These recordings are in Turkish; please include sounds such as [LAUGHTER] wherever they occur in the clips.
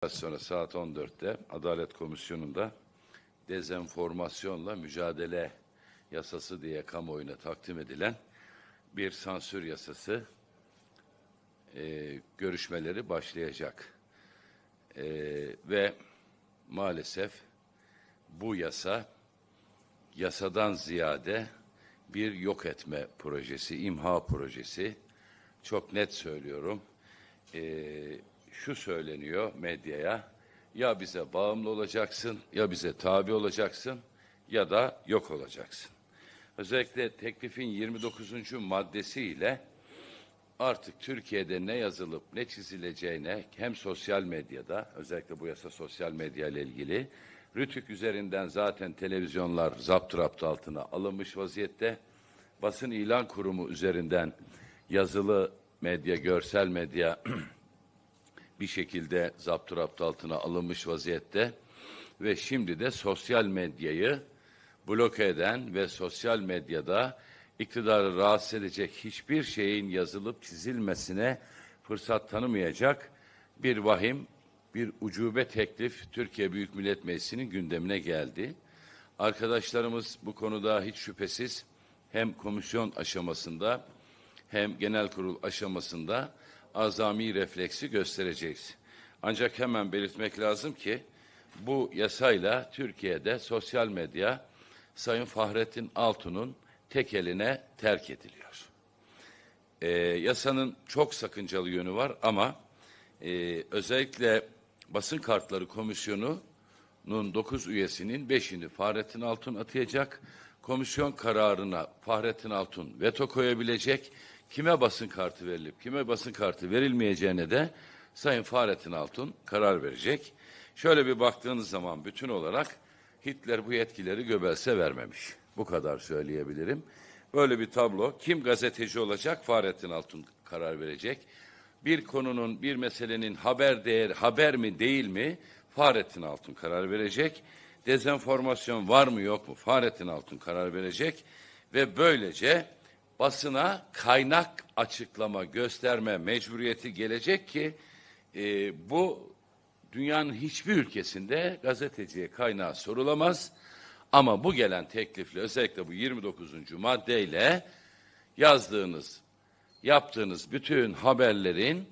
Az sonra saat 14'te Adalet Komisyonu'nda dezenformasyonla mücadele yasası diye kamuoyuna takdim edilen bir sansür yasası e, görüşmeleri başlayacak. E, ve maalesef bu yasa yasadan ziyade bir yok etme projesi, imha projesi. Çok net söylüyorum. Eee şu söyleniyor medyaya. Ya bize bağımlı olacaksın, ya bize tabi olacaksın ya da yok olacaksın. Özellikle teklifin 29. maddesiyle artık Türkiye'de ne yazılıp ne çizileceğine hem sosyal medyada özellikle bu yasa sosyal medya ile ilgili Rütük üzerinden zaten televizyonlar zapturapt altına alınmış vaziyette. Basın ilan kurumu üzerinden yazılı medya, görsel medya [CLEARS THROAT] bir şekilde zapturapt altına alınmış vaziyette ve şimdi de sosyal medyayı bloke eden ve sosyal medyada iktidarı rahatsız edecek hiçbir şeyin yazılıp çizilmesine fırsat tanımayacak bir vahim, bir ucube teklif Türkiye Büyük Millet Meclisi'nin gündemine geldi. Arkadaşlarımız bu konuda hiç şüphesiz hem komisyon aşamasında hem genel kurul aşamasında azami refleksi göstereceğiz. Ancak hemen belirtmek lazım ki bu yasayla Türkiye'de sosyal medya Sayın Fahrettin Altun'un tek eline terk ediliyor. E, yasanın çok sakıncalı yönü var ama e, özellikle basın kartları komisyonunun dokuz üyesinin beşini Fahrettin Altun atayacak. Komisyon kararına Fahrettin Altun veto koyabilecek kime basın kartı verilip kime basın kartı verilmeyeceğine de Sayın Fahrettin Altun karar verecek. Şöyle bir baktığınız zaman bütün olarak Hitler bu yetkileri Göbels'e vermemiş. Bu kadar söyleyebilirim. Böyle bir tablo. Kim gazeteci olacak? Fahrettin Altun karar verecek. Bir konunun, bir meselenin haber değer, haber mi değil mi? Fahrettin Altun karar verecek. Dezenformasyon var mı yok mu? Fahrettin Altun karar verecek. Ve böylece basına kaynak açıklama gösterme mecburiyeti gelecek ki e, bu dünyanın hiçbir ülkesinde gazeteciye kaynağı sorulamaz. Ama bu gelen teklifle özellikle bu 29. maddeyle yazdığınız, yaptığınız bütün haberlerin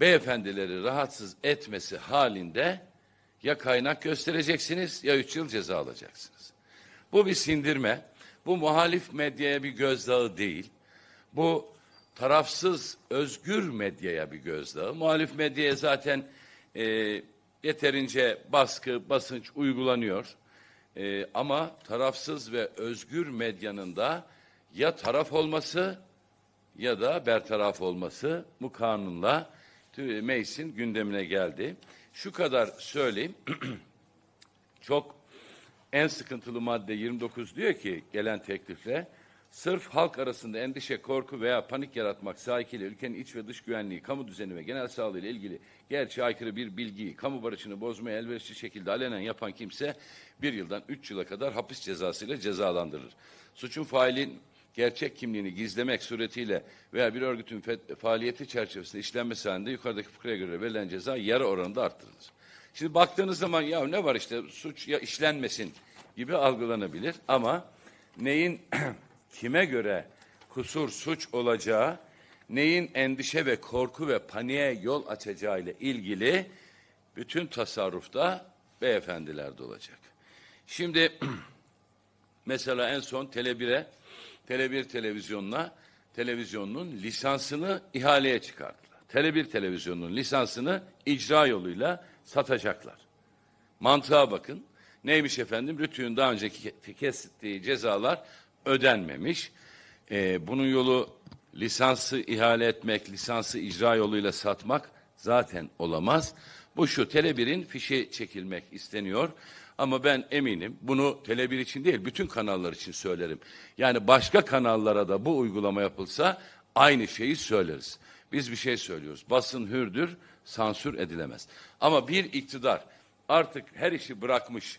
beyefendileri rahatsız etmesi halinde ya kaynak göstereceksiniz ya üç yıl ceza alacaksınız. Bu bir sindirme. Bu muhalif medyaya bir gözdağı değil. Bu tarafsız, özgür medyaya bir gözdağı. Muhalif medyaya zaten e, yeterince baskı, basınç uygulanıyor. E, ama tarafsız ve özgür medyanın da ya taraf olması ya da bertaraf olması bu kanunla meclisin gündemine geldi. Şu kadar söyleyeyim. [CLEARS THROAT] Çok en sıkıntılı madde 29 diyor ki gelen teklifle sırf halk arasında endişe, korku veya panik yaratmak sahikiyle ülkenin iç ve dış güvenliği, kamu düzeni ve genel sağlığı ile ilgili gerçeğe aykırı bir bilgiyi, kamu barışını bozmaya elverişli şekilde alenen yapan kimse bir yıldan üç yıla kadar hapis cezasıyla cezalandırılır. Suçun failin gerçek kimliğini gizlemek suretiyle veya bir örgütün faaliyeti çerçevesinde işlenmesi halinde yukarıdaki fıkraya göre verilen ceza yarı oranında arttırılır. Şimdi baktığınız zaman ya ne var işte suç ya işlenmesin gibi algılanabilir ama neyin [CLEARS THROAT] kime göre kusur suç olacağı, neyin endişe ve korku ve paniğe yol açacağı ile ilgili bütün tasarrufta beyefendiler de olacak. Şimdi [CLEARS THROAT] mesela en son Tele1'e, Tele1 televizyonuna, televizyonunun lisansını ihaleye çıkardılar. Tele1 televizyonunun lisansını icra yoluyla satacaklar. Mantığa bakın. Neymiş efendim? Rütü'nün daha önceki kesittiği cezalar ödenmemiş. Ee, bunun yolu lisansı ihale etmek, lisansı icra yoluyla satmak zaten olamaz. Bu şu Tele1'in fişe çekilmek isteniyor. Ama ben eminim bunu Tele1 için değil bütün kanallar için söylerim. Yani başka kanallara da bu uygulama yapılsa aynı şeyi söyleriz. Biz bir şey söylüyoruz. Basın hürdür, sansür edilemez. Ama bir iktidar artık her işi bırakmış.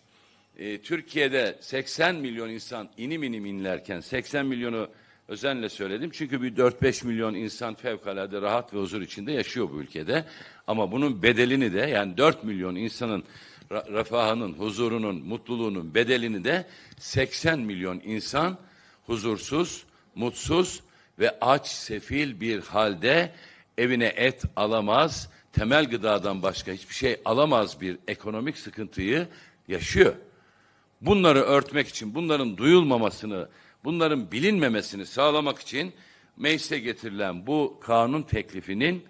E, Türkiye'de 80 milyon insan inim inim inlerken 80 milyonu özenle söyledim. Çünkü bir 4-5 milyon insan fevkalade rahat ve huzur içinde yaşıyor bu ülkede. Ama bunun bedelini de yani 4 milyon insanın refahının, huzurunun, mutluluğunun bedelini de 80 milyon insan huzursuz, mutsuz ve aç sefil bir halde evine et alamaz, temel gıdadan başka hiçbir şey alamaz bir ekonomik sıkıntıyı yaşıyor. Bunları örtmek için, bunların duyulmamasını, bunların bilinmemesini sağlamak için meclise getirilen bu kanun teklifinin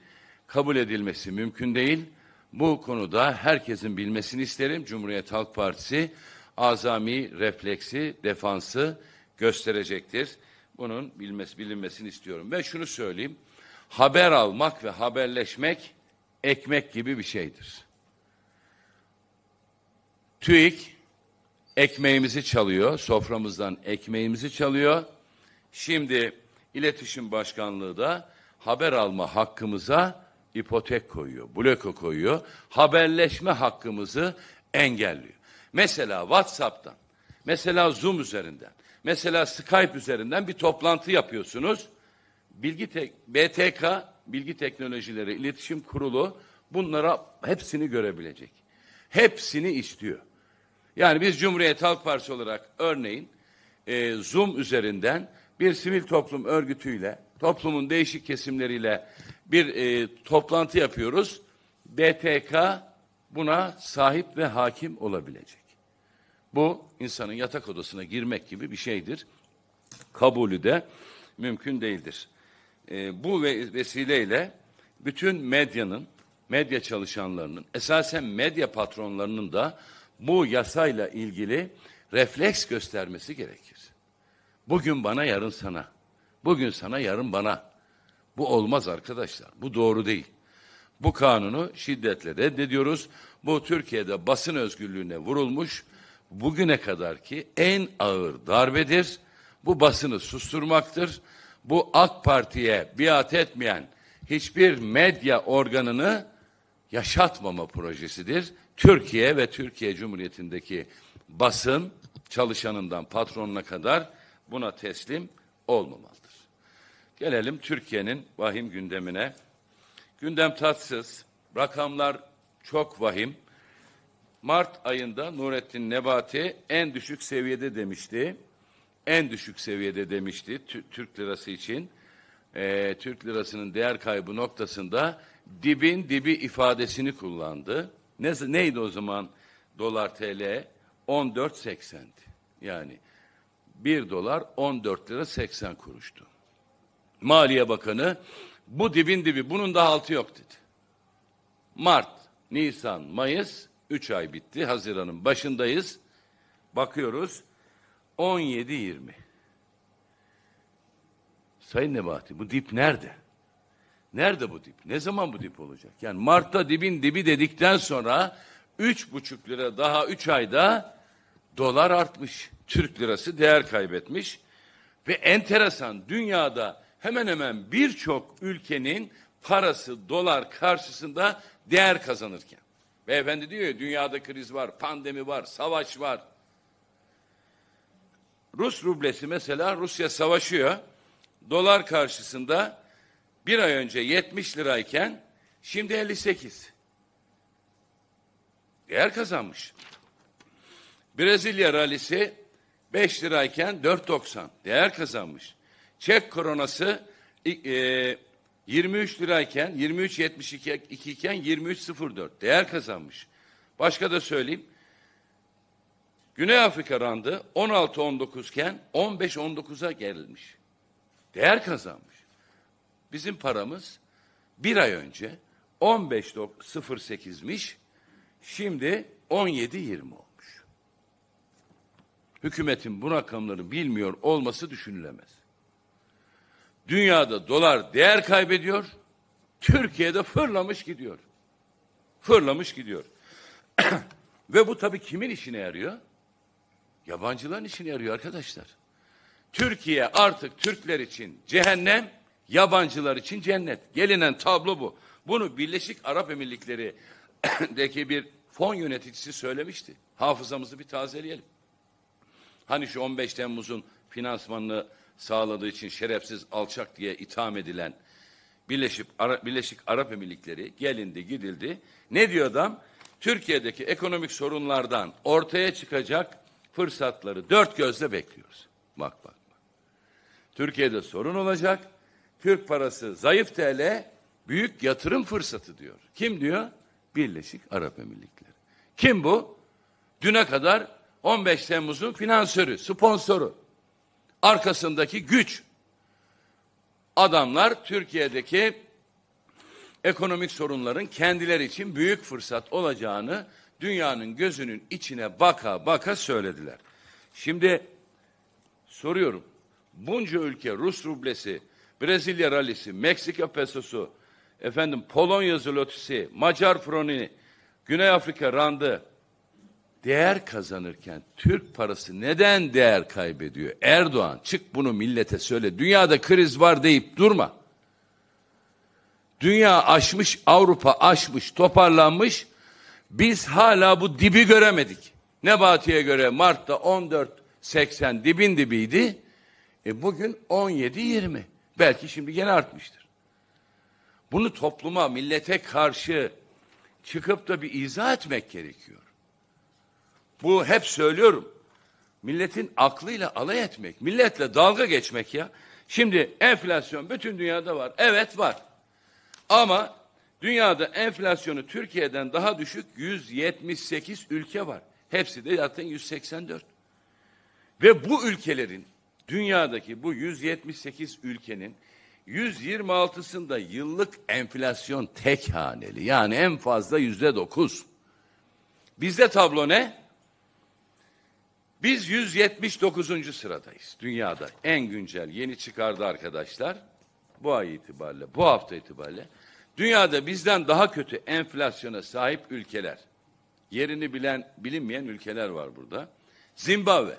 kabul edilmesi mümkün değil. Bu konuda herkesin bilmesini isterim. Cumhuriyet Halk Partisi azami refleksi, defansı gösterecektir. Bunun bilmesi, bilinmesini istiyorum. Ve şunu söyleyeyim. Haber almak ve haberleşmek ekmek gibi bir şeydir. TÜİK ekmeğimizi çalıyor, soframızdan ekmeğimizi çalıyor. Şimdi iletişim Başkanlığı da haber alma hakkımıza ipotek koyuyor, bloko koyuyor. Haberleşme hakkımızı engelliyor. Mesela WhatsApp'tan, mesela Zoom üzerinden, Mesela Skype üzerinden bir toplantı yapıyorsunuz. Bilgi tek, BTK, Bilgi Teknolojileri İletişim Kurulu bunlara hepsini görebilecek. Hepsini istiyor. Yani biz Cumhuriyet Halk Partisi olarak örneğin e, Zoom üzerinden bir sivil toplum örgütüyle, toplumun değişik kesimleriyle bir e, toplantı yapıyoruz. BTK buna sahip ve hakim olabilecek. Bu insanın yatak odasına girmek gibi bir şeydir. Kabulü de mümkün değildir. E, bu vesileyle bütün medyanın, medya çalışanlarının, esasen medya patronlarının da bu yasayla ilgili refleks göstermesi gerekir. Bugün bana, yarın sana. Bugün sana, yarın bana. Bu olmaz arkadaşlar. Bu doğru değil. Bu kanunu şiddetle reddediyoruz. Bu Türkiye'de basın özgürlüğüne vurulmuş bugüne kadarki en ağır darbedir. Bu basını susturmaktır. Bu AK Parti'ye biat etmeyen hiçbir medya organını yaşatmama projesidir. Türkiye ve Türkiye Cumhuriyeti'ndeki basın çalışanından patronuna kadar buna teslim olmamalıdır. Gelelim Türkiye'nin vahim gündemine. Gündem tatsız, rakamlar çok vahim. Mart ayında Nurettin Nebati en düşük seviyede demişti. En düşük seviyede demişti Türk lirası için. Ee, Türk lirasının değer kaybı noktasında dibin dibi ifadesini kullandı. Ne, neydi o zaman dolar TL? 14.80'di. Yani 1 dolar 14 lira 80 kuruştu. Maliye Bakanı bu dibin dibi bunun daha altı yok dedi. Mart, Nisan, Mayıs Üç ay bitti. Haziran'ın başındayız. Bakıyoruz. 17-20. Sayın Nebati bu dip nerede? Nerede bu dip? Ne zaman bu dip olacak? Yani Mart'ta dibin dibi dedikten sonra üç buçuk lira daha üç ayda dolar artmış. Türk lirası değer kaybetmiş. Ve enteresan dünyada hemen hemen birçok ülkenin parası dolar karşısında değer kazanırken. Beyefendi diyor ya dünyada kriz var, pandemi var, savaş var. Rus rublesi mesela Rusya savaşıyor. Dolar karşısında bir ay önce 70 lirayken şimdi 58. Değer kazanmış. Brezilya ralisi 5 lirayken 4.90 değer kazanmış. Çek koronası e, 23 lirayken 23.72 iken 23.04 değer kazanmış. Başka da söyleyeyim. Güney Afrika randı 16-19 iken 15-19'a gelmiş. Değer kazanmış. Bizim paramız bir ay önce 15.08'miş. Şimdi 17.20 olmuş. Hükümetin bu rakamları bilmiyor olması düşünülemez. Dünyada dolar değer kaybediyor. Türkiye'de fırlamış gidiyor. Fırlamış gidiyor. [CLEARS THROAT] Ve bu tabii kimin işine yarıyor? Yabancıların işine yarıyor arkadaşlar. Türkiye artık Türkler için cehennem, yabancılar için cennet. Gelinen tablo bu. Bunu Birleşik Arap Emirlikleri'deki [CLEARS THROAT] bir fon yöneticisi söylemişti. Hafızamızı bir tazeleyelim. Hani şu 15 Temmuz'un finansmanını sağladığı için şerefsiz alçak diye itham edilen Birleşik, Ara, Birleşik Arap Emirlikleri gelindi gidildi. Ne diyor adam? Türkiye'deki ekonomik sorunlardan ortaya çıkacak fırsatları dört gözle bekliyoruz. Bak bak bak. Türkiye'de sorun olacak. Türk parası zayıf TL büyük yatırım fırsatı diyor. Kim diyor? Birleşik Arap Emirlikleri. Kim bu? Düne kadar 15 Temmuz'un finansörü, sponsoru arkasındaki güç. Adamlar Türkiye'deki ekonomik sorunların kendileri için büyük fırsat olacağını dünyanın gözünün içine baka baka söylediler. Şimdi soruyorum. Bunca ülke Rus rublesi, Brezilya rallisi, Meksika pesosu, efendim Polonya zlotisi, Macar froni, Güney Afrika randı, değer kazanırken Türk parası neden değer kaybediyor? Erdoğan çık bunu millete söyle. Dünyada kriz var deyip durma. Dünya aşmış, Avrupa aşmış, toparlanmış. Biz hala bu dibi göremedik. Nebati'ye göre Mart'ta 14.80 dibin dibiydi. E bugün 17.20. Belki şimdi gene artmıştır. Bunu topluma, millete karşı çıkıp da bir izah etmek gerekiyor. Bu hep söylüyorum. Milletin aklıyla alay etmek, milletle dalga geçmek ya. Şimdi enflasyon bütün dünyada var. Evet var. Ama dünyada enflasyonu Türkiye'den daha düşük 178 ülke var. Hepsi de zaten 184. Ve bu ülkelerin dünyadaki bu 178 ülkenin 126'sında yıllık enflasyon tek haneli. Yani en fazla yüzde dokuz. Bizde tablo ne? Biz 179. sıradayız dünyada. En güncel yeni çıkardı arkadaşlar. Bu ay itibariyle, bu hafta itibariyle dünyada bizden daha kötü enflasyona sahip ülkeler. Yerini bilen, bilinmeyen ülkeler var burada. Zimbabwe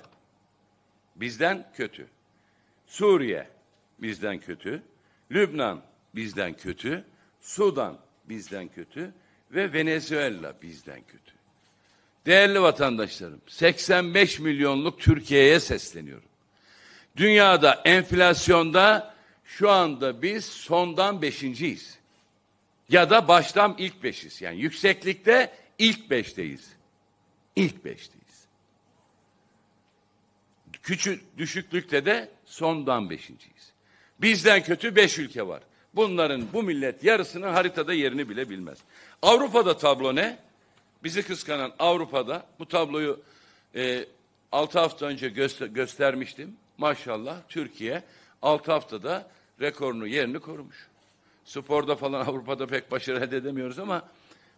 bizden kötü. Suriye bizden kötü. Lübnan bizden kötü. Sudan bizden kötü ve Venezuela bizden kötü. Değerli vatandaşlarım, 85 milyonluk Türkiye'ye sesleniyorum. Dünyada enflasyonda şu anda biz sondan beşinciyiz. Ya da baştan ilk beşiz. Yani yükseklikte ilk beşteyiz. İlk beşteyiz. Küçük düşüklükte de sondan beşinciyiz. Bizden kötü beş ülke var. Bunların bu millet yarısının haritada yerini bile bilmez. Avrupa'da tablo ne? Bizi kıskanan Avrupa'da bu tabloyu e, 6 hafta önce göster göstermiştim. Maşallah Türkiye 6 haftada rekorunu yerini korumuş. Sporda falan [LAUGHS] Avrupa'da pek başarı elde edemiyoruz ama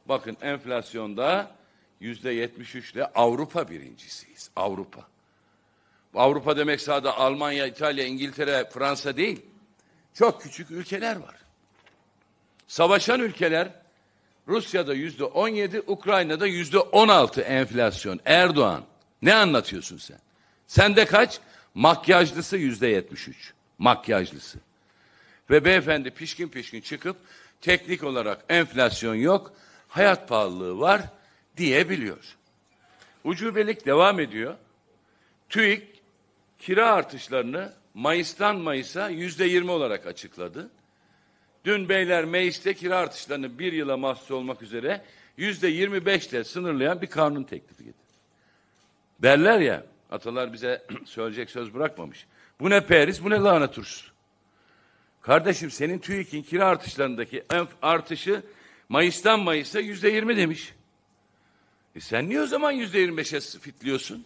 bakın enflasyonda yüzde yetmiş üçle Avrupa birincisiyiz. Avrupa. Avrupa demek sadece Almanya, İtalya, İngiltere, Fransa değil. Çok küçük ülkeler var. Savaşan ülkeler Rusya'da yüzde 17, Ukrayna'da yüzde 16 enflasyon. Erdoğan ne anlatıyorsun sen? Sen de kaç? Makyajlısı yüzde 73, Makyajlısı. Ve beyefendi pişkin pişkin çıkıp teknik olarak enflasyon yok, hayat pahalılığı var diyebiliyor. Ucubelik devam ediyor. TÜİK kira artışlarını Mayıs'tan Mayıs'a yüzde 20 olarak açıkladı. Dün beyler mecliste kira artışlarını bir yıla mahsus olmak üzere yüzde yirmi beşle sınırlayan bir kanun teklifi getirdi. Derler ya atalar bize [CLEARS THROAT] söyleyecek söz bırakmamış. Bu ne peris bu ne lahana turşusu. Kardeşim senin TÜİK'in kira artışlarındaki artışı Mayıs'tan Mayıs'a yüzde yirmi demiş. E sen niye o zaman yüzde yirmi beşe fitliyorsun?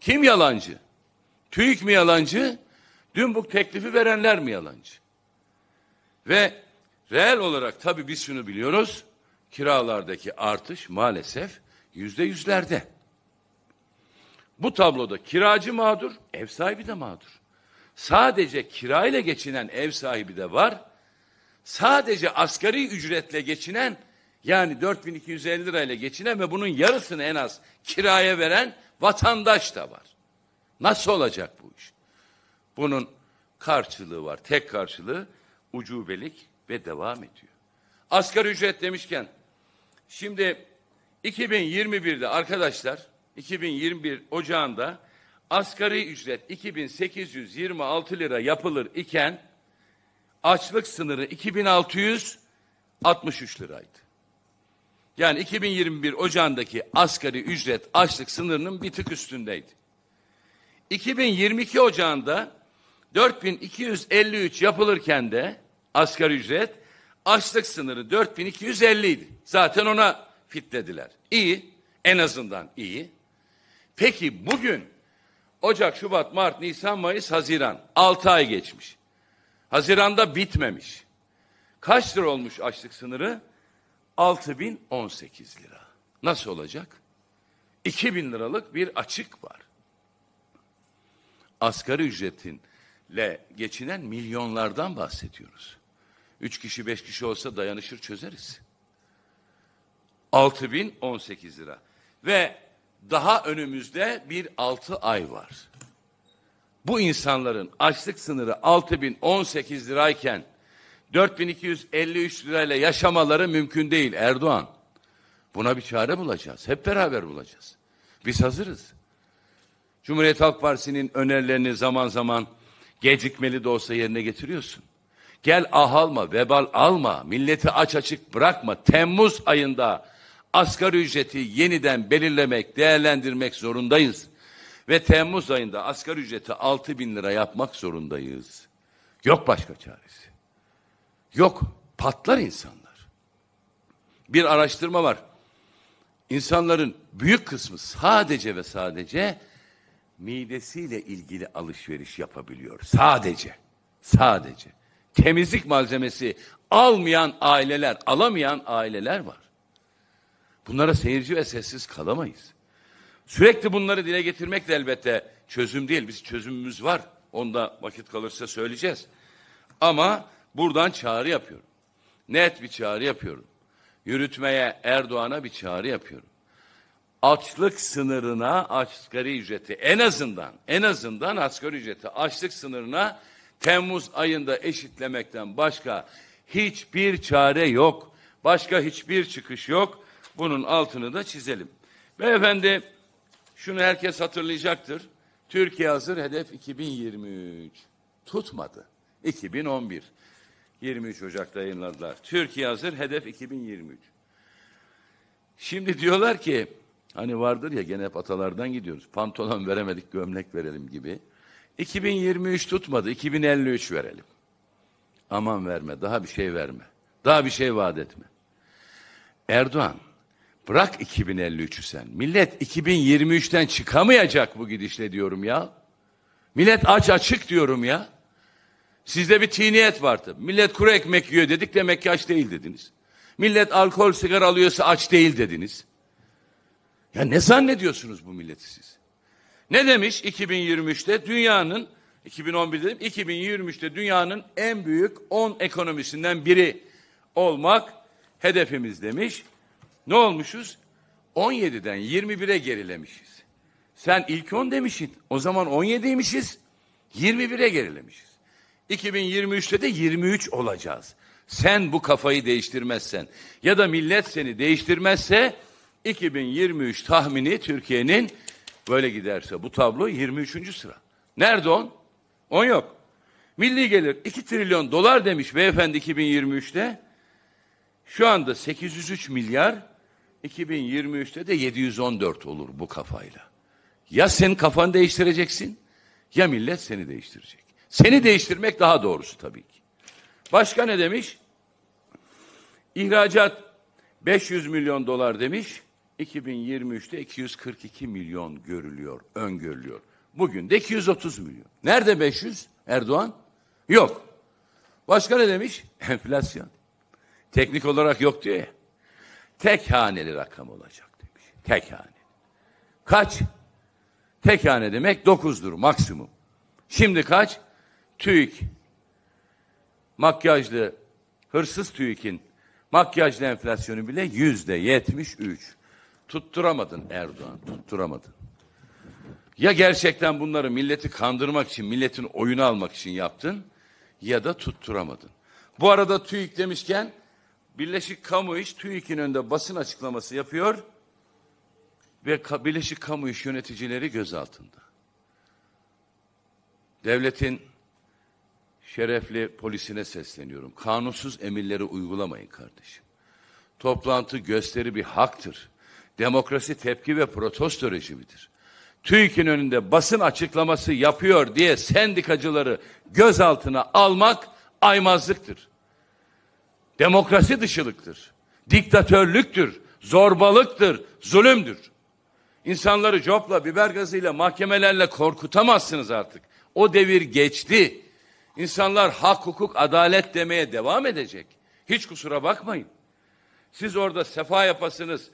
Kim yalancı? TÜİK mi yalancı? Dün bu teklifi verenler mi yalancı? Ve reel olarak tabii biz şunu biliyoruz. Kiralardaki artış maalesef yüzde yüzlerde. Bu tabloda kiracı mağdur, ev sahibi de mağdur. Sadece kirayla geçinen ev sahibi de var. Sadece asgari ücretle geçinen yani 4250 lirayla geçinen ve bunun yarısını en az kiraya veren vatandaş da var. Nasıl olacak bu iş? Bunun karşılığı var. Tek karşılığı ucubelik ve devam ediyor. Asgari ücret demişken şimdi 2021'de arkadaşlar 2021 Ocağı'nda asgari ücret 2826 lira yapılır iken açlık sınırı 2663 liraydı. Yani 2021 Ocağı'ndaki asgari ücret açlık sınırının bir tık üstündeydi. 2022 Ocağı'nda 4253 yapılırken de asgari ücret açlık sınırı 4250 idi. Zaten ona fitlediler. İyi, en azından iyi. Peki bugün Ocak, Şubat, Mart, Nisan, Mayıs, Haziran 6 ay geçmiş. Haziranda bitmemiş. Kaç lira olmuş açlık sınırı? 6018 lira. Nasıl olacak? 2000 liralık bir açık var. Asgari ücretin le geçinen milyonlardan bahsediyoruz. Üç kişi beş kişi olsa dayanışır çözeriz. Altı bin on sekiz lira. Ve daha önümüzde bir altı ay var. Bu insanların açlık sınırı altı bin on sekiz lirayken dört bin iki yüz üç lirayla yaşamaları mümkün değil Erdoğan. Buna bir çare bulacağız. Hep beraber bulacağız. Biz hazırız. Cumhuriyet Halk Partisi'nin önerilerini zaman zaman Gecikmeli de olsa yerine getiriyorsun. Gel ah alma, vebal alma, milleti aç açık bırakma. Temmuz ayında asgari ücreti yeniden belirlemek, değerlendirmek zorundayız. Ve Temmuz ayında asgari ücreti 6 bin lira yapmak zorundayız. Yok başka çaresi. Yok, patlar insanlar. Bir araştırma var. İnsanların büyük kısmı sadece ve sadece midesiyle ilgili alışveriş yapabiliyor. Sadece. Sadece. Temizlik malzemesi almayan aileler, alamayan aileler var. Bunlara seyirci ve sessiz kalamayız. Sürekli bunları dile getirmek de elbette çözüm değil. Biz çözümümüz var. Onda vakit kalırsa söyleyeceğiz. Ama buradan çağrı yapıyorum. Net bir çağrı yapıyorum. Yürütmeye Erdoğan'a bir çağrı yapıyorum açlık sınırına asgari ücreti en azından en azından asgari ücreti açlık sınırına Temmuz ayında eşitlemekten başka hiçbir çare yok. Başka hiçbir çıkış yok. Bunun altını da çizelim. Beyefendi şunu herkes hatırlayacaktır. Türkiye hazır hedef 2023. Tutmadı. 2011. 23 Ocak'ta yayınladılar. Türkiye hazır hedef 2023. Şimdi diyorlar ki Hani vardır ya gene hep atalardan gidiyoruz. Pantolon veremedik gömlek verelim gibi. 2023 tutmadı 2053 verelim. Aman verme daha bir şey verme. Daha bir şey vaat etme. Erdoğan bırak 2053'ü sen. Millet 2023'ten çıkamayacak bu gidişle diyorum ya. Millet aç açık diyorum ya. Sizde bir tiniyet vardı. Millet kuru ekmek yiyor dedik demek ki aç değil dediniz. Millet alkol sigara alıyorsa aç değil dediniz. Ya ne zannediyorsunuz bu milleti siz? Ne demiş 2023'te dünyanın 2011 dedim 2023'te dünyanın en büyük 10 ekonomisinden biri olmak hedefimiz demiş. Ne olmuşuz? 17'den 21'e gerilemişiz. Sen ilk 10 demişsin. O zaman 17'ymişiz. 21'e gerilemişiz. 2023'te de 23 olacağız. Sen bu kafayı değiştirmezsen ya da millet seni değiştirmezse 2023 tahmini Türkiye'nin böyle giderse bu tablo 23. sıra. Nerede on? On yok. Milli gelir 2 trilyon dolar demiş beyefendi 2023'te. Şu anda 803 milyar 2023'te de 714 olur bu kafayla. Ya sen kafanı değiştireceksin ya millet seni değiştirecek. Seni değiştirmek daha doğrusu tabii ki. Başka ne demiş? İhracat 500 milyon dolar demiş. 2023'te 242 milyon görülüyor, öngörülüyor. Bugün de 230 milyon. Nerede 500 Erdoğan? Yok. Başka ne demiş? [LAUGHS] Enflasyon. Teknik olarak yok diye. ya. Tek haneli rakam olacak demiş. Tek haneli. Kaç? Tek hane demek dokuzdur maksimum. Şimdi kaç? TÜİK. Makyajlı, hırsız TÜİK'in makyajlı enflasyonu bile yüzde yetmiş üç. Tutturamadın Erdoğan, tutturamadın. Ya gerçekten bunları milleti kandırmak için, milletin oyunu almak için yaptın ya da tutturamadın. Bu arada TÜİK demişken Birleşik Kamu İş TÜİK'in önünde basın açıklaması yapıyor ve Birleşik Kamu İş yöneticileri gözaltında. Devletin şerefli polisine sesleniyorum. Kanunsuz emirleri uygulamayın kardeşim. Toplantı gösteri bir haktır. Demokrasi tepki ve protesto rejimidir. TÜİK'in önünde basın açıklaması yapıyor diye sendikacıları gözaltına almak aymazlıktır. Demokrasi dışılıktır. Diktatörlüktür, zorbalıktır, zulümdür. İnsanları copla, biber gazıyla, mahkemelerle korkutamazsınız artık. O devir geçti. İnsanlar hak, hukuk, adalet demeye devam edecek. Hiç kusura bakmayın. Siz orada sefa yapasınız,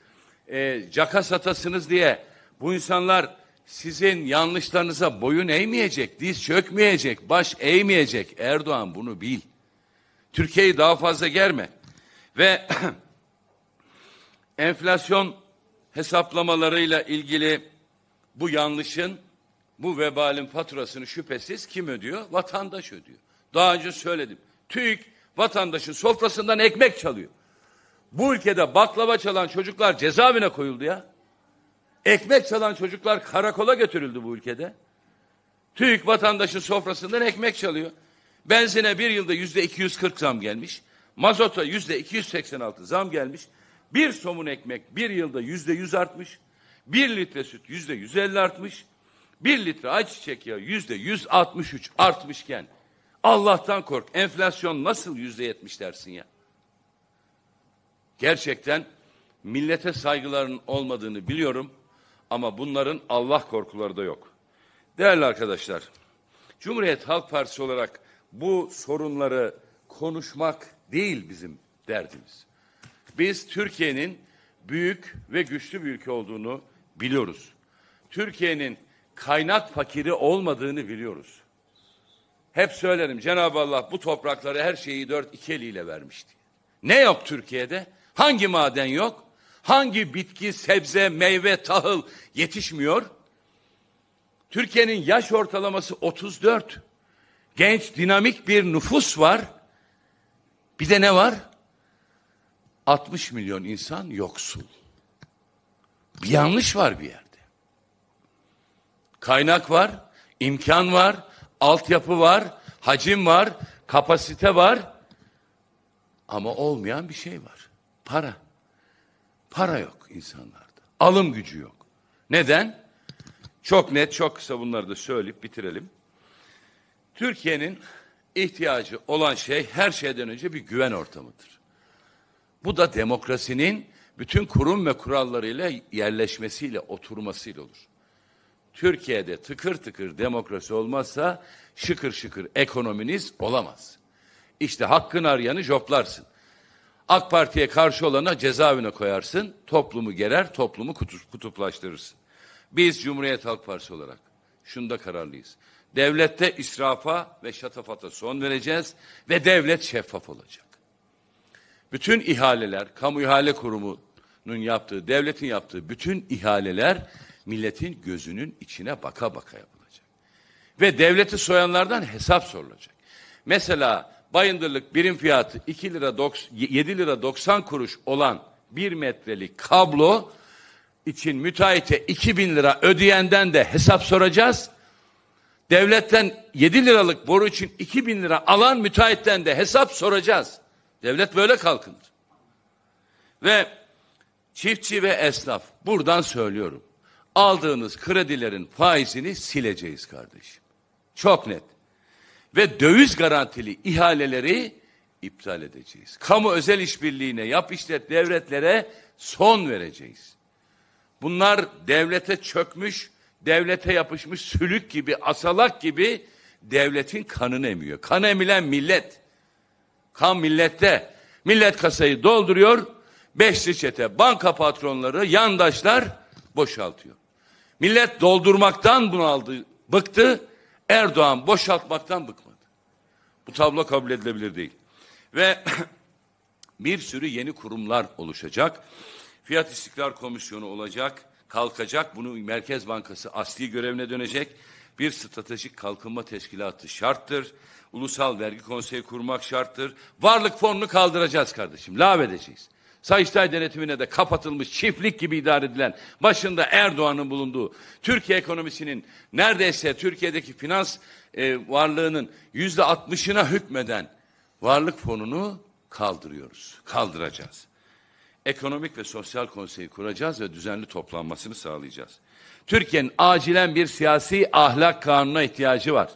e, caka satasınız diye bu insanlar sizin yanlışlarınıza boyun eğmeyecek, diz çökmeyecek, baş eğmeyecek. Erdoğan bunu bil. Türkiye'yi daha fazla germe. Ve [CLEARS THROAT] enflasyon hesaplamalarıyla ilgili bu yanlışın, bu vebalin faturasını şüphesiz kim ödüyor? Vatandaş ödüyor. Daha önce söyledim. TÜİK vatandaşın sofrasından ekmek çalıyor. Bu ülkede baklava çalan çocuklar cezaevine koyuldu ya. Ekmek çalan çocuklar karakola götürüldü bu ülkede. TÜİK vatandaşın sofrasından ekmek çalıyor. Benzine bir yılda yüzde 240 zam gelmiş. Mazota yüzde 286 zam gelmiş. Bir somun ekmek bir yılda yüzde 100 artmış. Bir litre süt yüzde 150 artmış. Bir litre ayçiçek yağı yüzde 163 artmışken Allah'tan kork enflasyon nasıl yüzde 70 dersin ya? Gerçekten millete saygılarının olmadığını biliyorum ama bunların Allah korkuları da yok. Değerli arkadaşlar, Cumhuriyet Halk Partisi olarak bu sorunları konuşmak değil bizim derdimiz. Biz Türkiye'nin büyük ve güçlü bir ülke olduğunu biliyoruz. Türkiye'nin kaynak fakiri olmadığını biliyoruz. Hep söylerim Cenab-ı Allah bu topraklara her şeyi dört iki eliyle vermişti. Ne yok Türkiye'de? Hangi maden yok? Hangi bitki, sebze, meyve, tahıl yetişmiyor? Türkiye'nin yaş ortalaması 34. Genç, dinamik bir nüfus var. Bir de ne var? 60 milyon insan yoksul. Bir yanlış var bir yerde. Kaynak var, imkan var, altyapı var, hacim var, kapasite var. Ama olmayan bir şey var. Para. Para yok insanlarda. Alım gücü yok. Neden? Çok net, çok kısa bunları da söyleyip bitirelim. Türkiye'nin ihtiyacı olan şey her şeyden önce bir güven ortamıdır. Bu da demokrasinin bütün kurum ve kurallarıyla yerleşmesiyle, oturmasıyla olur. Türkiye'de tıkır tıkır demokrasi olmazsa şıkır şıkır ekonominiz olamaz. İşte hakkın arayanı joplarsın. AK Parti'ye karşı olana cezaevine koyarsın, toplumu gerer, toplumu kutuplaştırırsın. Biz Cumhuriyet Halk Partisi olarak şunda kararlıyız. Devlette israfa ve şatafata son vereceğiz ve devlet şeffaf olacak. Bütün ihaleler, kamu ihale kurumunun yaptığı, devletin yaptığı bütün ihaleler milletin gözünün içine baka baka yapılacak. Ve devleti soyanlardan hesap sorulacak. Mesela Bayındırlık birim fiyatı 2 lira 7 lira 90 kuruş olan bir metrelik kablo için müteahhite 2000 lira ödeyenden de hesap soracağız. Devletten 7 liralık boru için 2000 lira alan müteahhitten de hesap soracağız. Devlet böyle kalkınır. Ve çiftçi ve esnaf buradan söylüyorum. Aldığınız kredilerin faizini sileceğiz kardeşim. Çok net ve döviz garantili ihaleleri iptal edeceğiz. Kamu özel işbirliğine, yap işlet devletlere son vereceğiz. Bunlar devlete çökmüş, devlete yapışmış sülük gibi, asalak gibi devletin kanını emiyor. Kan emilen millet. Kan millette. Millet kasayı dolduruyor, beşli çete, banka patronları, yandaşlar boşaltıyor. Millet doldurmaktan bunaldı, bıktı. Erdoğan boşaltmaktan bıkmadı. Bu tablo kabul edilebilir değil. Ve [CLEARS THROAT] bir sürü yeni kurumlar oluşacak. Fiyat İstikrar Komisyonu olacak, kalkacak. Bunu Merkez Bankası asli görevine dönecek. Bir stratejik kalkınma teşkilatı şarttır. Ulusal Vergi Konseyi kurmak şarttır. Varlık fonunu kaldıracağız kardeşim. Lav edeceğiz. Sayıştay denetimine de kapatılmış çiftlik gibi idare edilen başında Erdoğan'ın bulunduğu Türkiye ekonomisinin neredeyse Türkiye'deki finans e, varlığının yüzde altmışına hükmeden varlık fonunu kaldırıyoruz. Kaldıracağız. Ekonomik ve Sosyal Konseyi kuracağız ve düzenli toplanmasını sağlayacağız. Türkiye'nin acilen bir siyasi ahlak kanuna ihtiyacı var.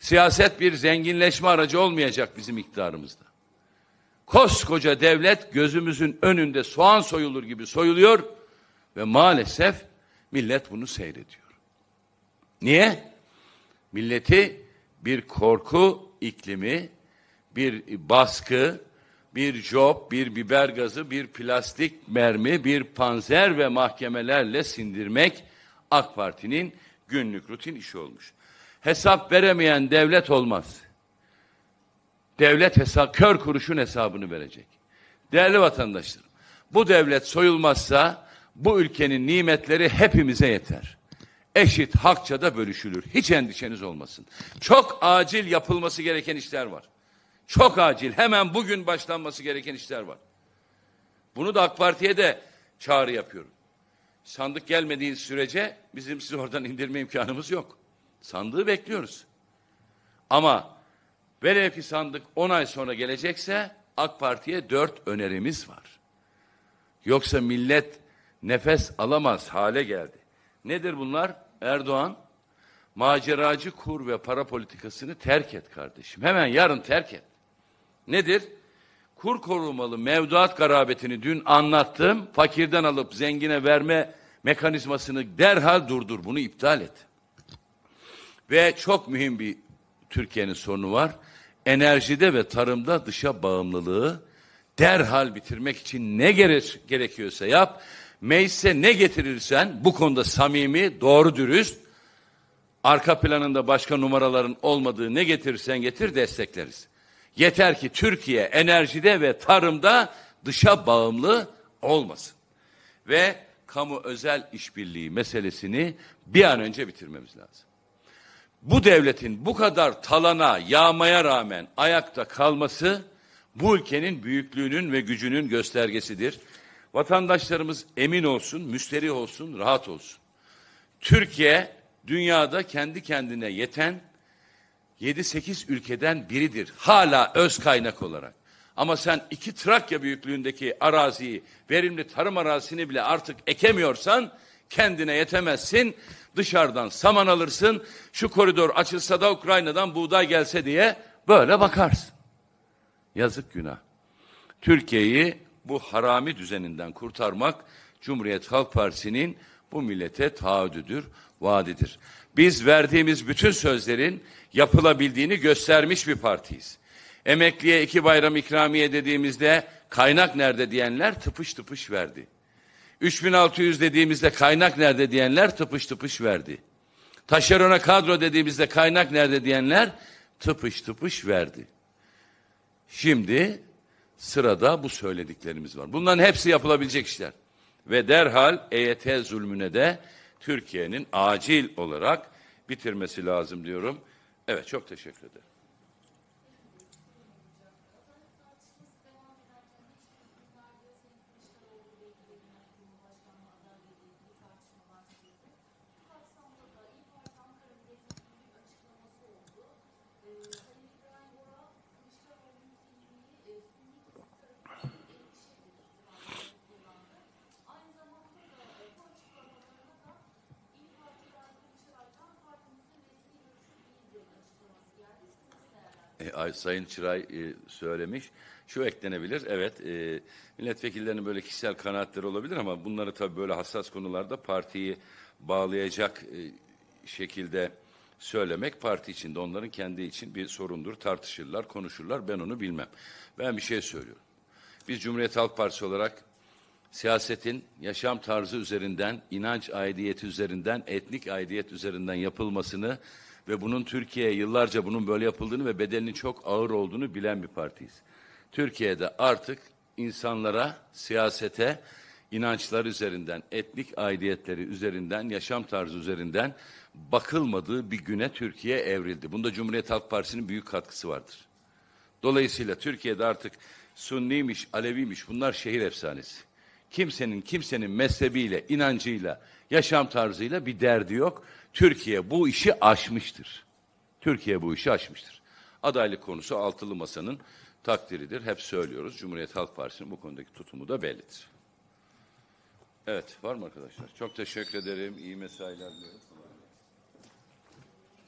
Siyaset bir zenginleşme aracı olmayacak bizim iktidarımızda koskoca devlet gözümüzün önünde soğan soyulur gibi soyuluyor ve maalesef millet bunu seyrediyor. Niye? Milleti bir korku iklimi, bir baskı, bir job, bir biber gazı, bir plastik mermi, bir panzer ve mahkemelerle sindirmek AK Parti'nin günlük rutin işi olmuş. Hesap veremeyen devlet olmaz devlet hesap, kör kuruşun hesabını verecek. Değerli vatandaşlarım, bu devlet soyulmazsa bu ülkenin nimetleri hepimize yeter. Eşit hakça da bölüşülür. Hiç endişeniz olmasın. Çok acil yapılması gereken işler var. Çok acil, hemen bugün başlanması gereken işler var. Bunu da AK Parti'ye de çağrı yapıyorum. Sandık gelmediği sürece bizim sizi oradan indirme imkanımız yok. Sandığı bekliyoruz. Ama Velev ki sandık 10 ay sonra gelecekse AK Parti'ye 4 önerimiz var. Yoksa millet nefes alamaz hale geldi. Nedir bunlar? Erdoğan, maceracı kur ve para politikasını terk et kardeşim. Hemen yarın terk et. Nedir? Kur korumalı mevduat garabetini dün anlattım. Fakirden alıp zengine verme mekanizmasını derhal durdur. Bunu iptal et. Ve çok mühim bir Türkiye'nin sorunu var enerjide ve tarımda dışa bağımlılığı derhal bitirmek için ne gerek gerekiyorsa yap. Meclise ne getirirsen bu konuda samimi, doğru dürüst, arka planında başka numaraların olmadığı ne getirirsen getir destekleriz. Yeter ki Türkiye enerjide ve tarımda dışa bağımlı olmasın. Ve kamu özel işbirliği meselesini bir an önce bitirmemiz lazım bu devletin bu kadar talana, yağmaya rağmen ayakta kalması bu ülkenin büyüklüğünün ve gücünün göstergesidir. Vatandaşlarımız emin olsun, müşteri olsun, rahat olsun. Türkiye dünyada kendi kendine yeten 7-8 ülkeden biridir. Hala öz kaynak olarak. Ama sen iki Trakya büyüklüğündeki araziyi, verimli tarım arazisini bile artık ekemiyorsan Kendine yetemezsin. Dışarıdan saman alırsın. Şu koridor açılsa da Ukrayna'dan buğday gelse diye böyle bakarsın. Yazık günah. Türkiye'yi bu harami düzeninden kurtarmak Cumhuriyet Halk Partisi'nin bu millete taahhüdüdür, vaadidir. Biz verdiğimiz bütün sözlerin yapılabildiğini göstermiş bir partiyiz. Emekliye iki bayram ikramiye dediğimizde kaynak nerede diyenler tıpış tıpış verdi. 3600 dediğimizde kaynak nerede diyenler tıpış tıpış verdi. Taşerona kadro dediğimizde kaynak nerede diyenler tıpış tıpış verdi. Şimdi sırada bu söylediklerimiz var. Bunların hepsi yapılabilecek işler. Ve derhal EYT zulmüne de Türkiye'nin acil olarak bitirmesi lazım diyorum. Evet çok teşekkür ederim. Sayın Çıray e, söylemiş. Şu eklenebilir, evet e, milletvekillerinin böyle kişisel kanaatleri olabilir ama bunları tabii böyle hassas konularda partiyi bağlayacak e, şekilde söylemek parti içinde onların kendi için bir sorundur. Tartışırlar, konuşurlar. Ben onu bilmem. Ben bir şey söylüyorum. Biz Cumhuriyet Halk Partisi olarak siyasetin yaşam tarzı üzerinden, inanç aidiyeti üzerinden, etnik aidiyet üzerinden yapılmasını ve bunun Türkiye'ye yıllarca bunun böyle yapıldığını ve bedelinin çok ağır olduğunu bilen bir partiyiz. Türkiye'de artık insanlara, siyasete, inançlar üzerinden, etnik aidiyetleri üzerinden, yaşam tarzı üzerinden bakılmadığı bir güne Türkiye evrildi. Bunda Cumhuriyet Halk Partisi'nin büyük katkısı vardır. Dolayısıyla Türkiye'de artık Sunniymiş, Aleviymiş bunlar şehir efsanesi. Kimsenin kimsenin mezhebiyle, inancıyla, yaşam tarzıyla bir derdi yok. Türkiye bu işi aşmıştır. Türkiye bu işi aşmıştır. Adaylık konusu altılı masanın takdiridir. Hep söylüyoruz. Cumhuriyet Halk Partisi'nin bu konudaki tutumu da bellidir. Evet, var mı arkadaşlar? Çok teşekkür ederim. İyi mesailer diliyorum.